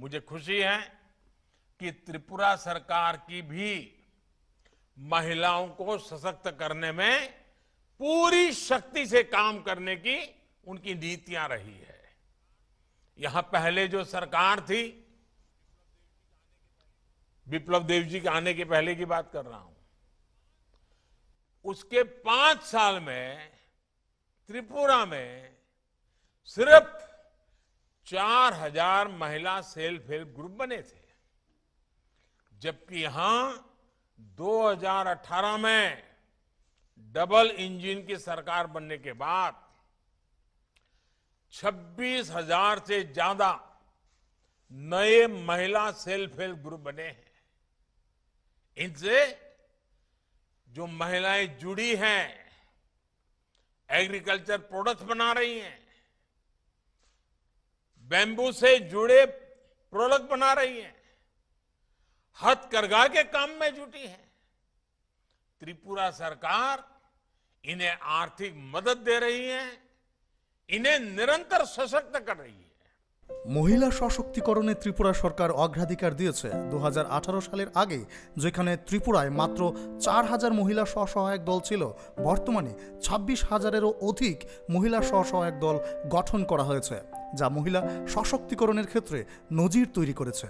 मुझे खुशी है कि त्रिपुरा सरकार की भी महिलाओं को सशक्त करने में पूरी शक्ति से काम करने की उनकी नीतियां रही है यहां पहले जो सरकार थी विप्लव देव जी के आने के पहले की बात कर रहा हूं उसके पांच साल में त्रिपुरा में सिर्फ चार हजार महिला सेल्फ हेल्प ग्रुप बने थे जबकि यहां 2018 में डबल इंजन की सरकार बनने के बाद छब्बीस हजार से ज्यादा नए महिला सेल्फ हेल्प ग्रुप बने हैं इनसे जो महिलाएं जुड़ी हैं एग्रीकल्चर प्रोडक्ट्स बना रही हैं बैम्बू से जुड़े प्रोडक्ट बना रही है हथकरघा के काम में जुटी है त्रिपुरा सरकार इन्हें आर्थिक मदद दे रही है इन्हें निरंतर सशक्त कर रही है মহিলা সশক্তিকরণে ত্রিপুরা সরকার অগ্রাধিকার দিয়েছে দু সালের আগে যেখানে ত্রিপুরায় মাত্র চার হাজার মহিলা স্বসহায়ক দল ছিল বর্তমানে ছাব্বিশ হাজারেরও অধিক মহিলা স্বসহায়ক দল গঠন করা হয়েছে যা মহিলা সশক্তিকরণের ক্ষেত্রে নজির তৈরি করেছে